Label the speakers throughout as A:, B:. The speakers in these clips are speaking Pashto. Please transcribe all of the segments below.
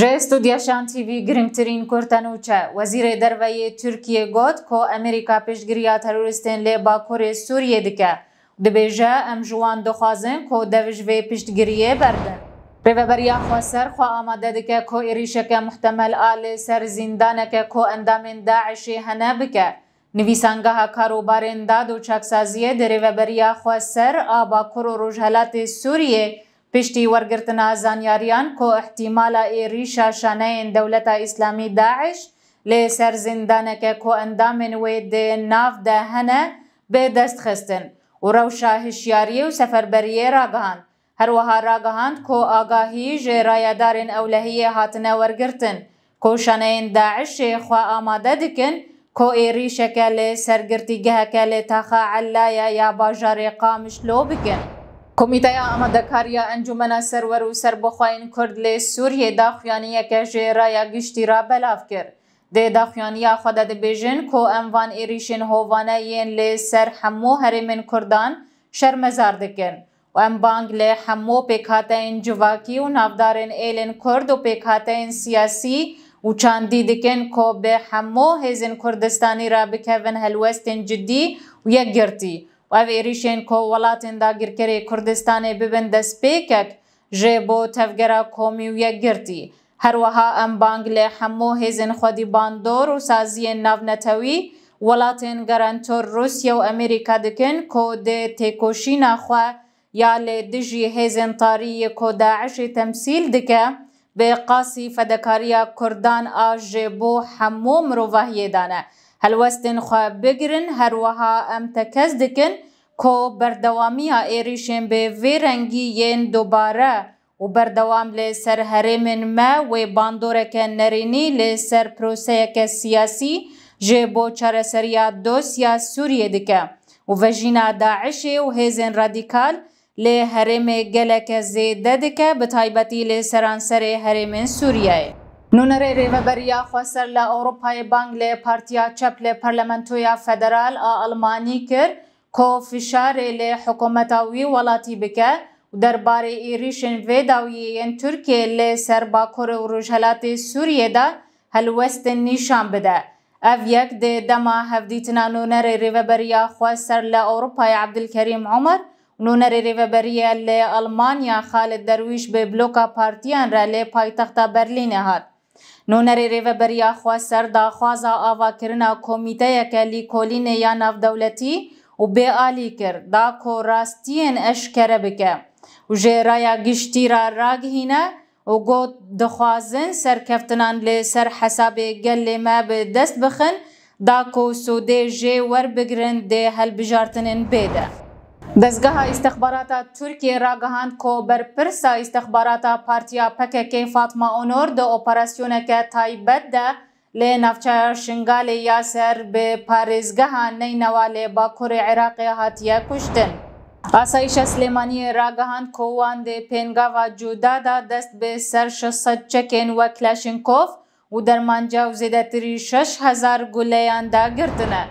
A: ژێ ستودیاشان تیوی گرنگترین کورتەنوچە وزیر دروی ترکیه گوت کۆ ئەمریکا پێشگریا تەرۆریستێن لێ باکوورێ سووریە دکە دبێژە ئەم ژوان دخوازن کۆ دەژێ پشتگریە بەردن. پێبەریا خواسەر خوا محتمل که سر عێریشەکە آل سر سەر که کۆ ئەندامێن داعشێ هەنە بکە. نویسانگەها کاروبارێندا و چاکسازیە دەرێوەبەریا خواسەر ئابا کوڕ و حالات سوریه پشتی وەرگرتنا زانیاریان کۆ احتیمالە ئێری شاشانەیەن دەولەتە اسلامی داعش لی سر لێ سەر زیندانەکە وی ئەندامێن ناف ده هنه به دست خستن و ڕەوشە هشیاریە و سفر بریه را هر سەفەربەریە ڕاگەهاند هەروەها ڕاگەهاند کۆ ئاگاهی ژێرایەدارن ئەولەهەیە هاتنە وەرگرتن کۆشانەیەن داعش خواه آماده دکن کۆ ئێریشەکە لێ سەرگرتی گەهەکە لێ تاخە عەلایە یا قامش لو بکن. کمیته آمدکاری انجمن سرور و سربخواین کرد لی سوریه داخویانیه که جه رایا گشتی را بلاف کرد. د داخویانیه خود د بیجن کو انوان ایریشن هوانه یین لی سر همو هرمین کردان شرمزار دکن. و ام بانگ لی همو پیکاتین جواکی و نافدارین ایلین کرد و پیکاتین سیاسی و چاندی دکن کو به همو هزین کردستانی را بکوین هلوستین جدی و یک گرتی. و ev êrişên ku welatên dagirkerê Kurdistanê bibin destpêkek jê bo tevgera komî û yekgirtî. Herweha em bang lê hemû hêzên xwedîbandor û saziyên navnetewî, welatên garantor Rusya û Emerîka dikin ku dê têkoşîna xwe ya lê dijî hêzên tariyê ku daişê temsîl dike, bê qasî fedekariya Kurdan a jê bo hemû mirovahiyê dane. هەلوەستن خوا بگرن هەروەها ئەم تەکەس دکن کۆ بەردەوامیە ئێریشێن بێ vêرەنگی yên دووبارە û berdewam lê ser herêmên me wê bandoreke nerênî lê ser proseyeke siyasî jê bo çareseriya dosya Sûriye dike û vejîna daişê û hêzên radikal lê herêmê geleke zêde dike bi taybetî lê seranserê herêmên Sûriyeyê. Nunare reveberiya xwesser li Ewropayê bang lê Partiya Çep lê Parlamentoya Federal a Almanî kir ku fişarê lê hikûmeta wî welatî bike û derbarê êrişên vê dawiyeyên Tirkiye lê serba kur û Rojhilatê Sûriyê de helwestên nîşan bide. Ev yek dê dema hevdîtina nûnerê rêveberiya xwesser li Ewropayê Abdilkerîm Omer Nûnerê rêveberiya lê Almanya Xalid Derwîş bi bloka partiyan re lê paytexta Berlînê hat. نونەری ڕێڤەبەریاخوا سەرداخوازە ئاواکردنا کۆمیتەیەکە لیکۆلینەیە ناودەولەتی و بێعالی کرد دا کۆڕاستیان ئەشکەرە بکە و ژێرایە گشتی را ڕاگهینە و گۆت دخوازن سەرکەفتنان لێ سەر حەسابێ گەل لێمە بە دەست بخن دا کۆسودێ ژێ وەربگرن دێ هەلبژارتنن بێدە. دەستگەها ئیسەخباراتە تورکیە راگەهان کۆ بەرپرسە ئیسەخباراتە پارتیا پەکەکەی فاتما ئۆنۆر دە ئۆپەراسسیۆنەکە تایبەتدە لێ ناوچەر شنگالی یاسەر بێ پارێزگەها نینەوە لێ باکوڕی عێراقی هاتیە کوشتن. ئاسایشە سلێمانی راگەهان کۆوان دێ پێنگاوا جودادا دەست بێ سەر 600 چەکێن وە کلاشنکۆف و دەرمانجا و زێدەتری 6هزار گولەیان داگرتنە.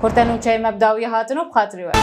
A: کورتەن و چای مەبداوی هاتن و بخاتریوە.